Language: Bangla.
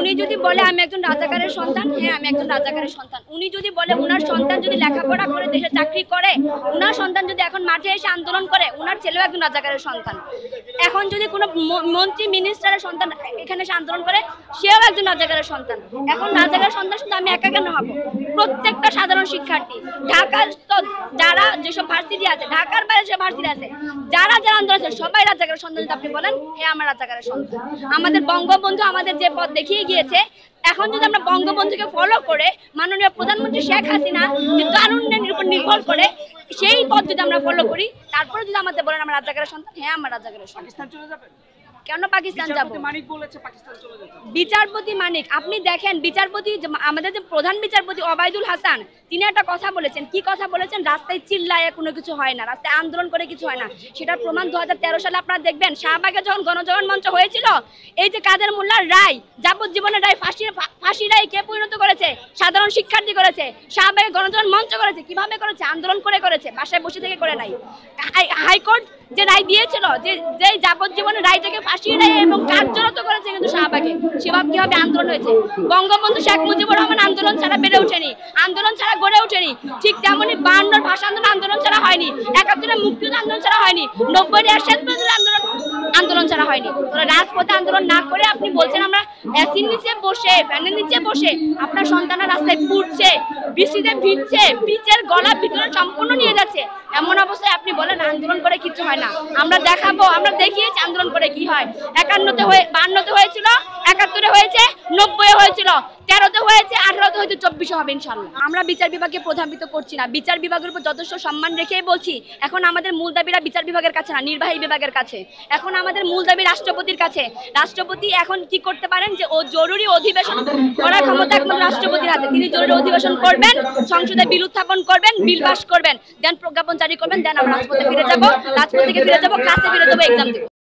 উনি যদি বলে আমি একজন রাজাকারের সন্তান হ্যাঁ আমি একজন রাজাকারের সন্তান উনি যদি বলে ওনার সন্তান যদি লেখাপড়া করে দেশে চাকরি করে ওনার সন্তান যদি এখন মাঠে এসে আন্দোলন করে ওনার ছেলেও একজন রাজাকারের সন্তান এখন যদি কোনো মন্ত্রী মিনিস্টারের সন্তান এখানে এসে আন্দোলন করে সেও একজন রাজাকারের সন্তান এখন রাজাকারের সন্তান শুধু আমি একা কেন হবো প্রত্যেক সাধারণ শিক্ষার্থী ঢাকার যারা যেসব ভার্সিটি আছে ঢাকার বাইরে যে ভার্সিটি আছে যারা যারা আন্দোলন আছে সবাই রাজাকারের সন্তান আপনি বলেন হে আমার রাজাকারের সন্তান আমাদের বঙ্গবন্ধু আমাদের যে পথ দেখিয়ে গিয়েছে এখন যদি আমরা বঙ্গবন্ধুকে ফলো করে মাননীয় প্রধানমন্ত্রী শেখ হাসিনা যে তারুণ্যের উপর নির্ভর করে সেই পথ যদি আমরা ফলো করি তারপরে যদি আমাদের বলেন আমার রাজাকারের সন্তান হ্যাঁ আমার রাজাকারের সন্তান কেন পাকিস্তান যাব বিচারপতি মানিক আপনি দেখেন বিচারপতি আমাদের যে প্রধান বিচারপতি অবায়দুল হাসান তিনি একটা কথা বলেছেন কি কথা বলেছেন রাস্তায় চিল্লায় কোনো কিছু হয় না রাস্তায় আন্দোলন করে কিছু হয় না সেটার প্রমাণ দু সালে আপনারা দেখবেন শাহবাগে যখন গণজগন মঞ্চ হয়েছিল এই যে কাদের মোল্লার রায় যাবজ্জীবনের রায় ফাঁসি ফাঁসি রায় কে পরিণত করেছে সাধারণ শিক্ষার্থী করেছে সাবেক গণজন মঞ্চ করেছে কিভাবে করেছে আন্দোলন করে করেছে বাসায় বসে থেকে করে নাই হাইকোর্ট যে রায় দিয়েছিল যে যে যাবজ্জীবনের রায়টাকে ফাঁসিয়ে দেয় এবং কার্যরত করেছে কিন্তু শাহবাগে সেভাব কীভাবে আন্দোলন হয়েছে বঙ্গবন্ধু শেখ মুজিবুর রহমান আন্দোলন ছাড়া বেড়ে ওঠেনি আন্দোলন ছাড়া গড়ে ওঠেনি ঠিক তেমনই বায়ান্নর ভাষা আন্দোলন আন্দোলন ছাড়া হয়নি একাত্তরের মুক্তিযুদ্ধ আন্দোলন ছাড়া হয়নি নব্বই আন্দোলন আন্দোলন ছাড়া হয়নি তোরা রাজপথে আন্দোলন না করে আপনি বলছেন আমরা এসির নিচে বসে ফ্যানের নিচে বসে আপনার সন্তানরা রাস্তায় ফুটছে বৃষ্টিতে ভিজছে পিচের গলা ভিতরে সম্পূর্ণ নিয়ে যাচ্ছে এমন অবস্থায় আপনি বলেন আন্দোলন করে কিছু হয় না আমরা দেখাবো আমরা দেখিয়েছি আন্দোলন করে কি হয় একান্নতে হয়ে বান্নতে হয়েছিল একাত্তরে হয়েছে হয়েছিল তেরোতে হয়েছে আঠারোতে হয়েছে চব্বিশে হবে ইনশাল্লাহ আমরা বিচার বিভাগে প্রধাবিত করছি না বিচার বিভাগের উপর যথেষ্ট সম্মান রেখেই বলছি এখন আমাদের মূল দাবিরা বিচার বিভাগের কাছে না নির্বাহী বিভাগের কাছে এখন আমাদের মূল দাবি রাষ্ট্রপতির কাছে রাষ্ট্রপতি এখন কি করতে পারেন যে ও জরুরি অধিবেশন করার ক্ষমতা এখন রাষ্ট্রপতির হাতে তিনি জরুরি অধিবেশন করবেন সংসদে বিল উত্থাপন করবেন বিল পাশ করবেন দেন প্রজ্ঞাপন জারি করবেন দেন আমরা রাজপথে ফিরে যাবো রাজপথ থেকে ফিরে যাবো ক্লাসে ফিরে যাবো এক্সাম দেবো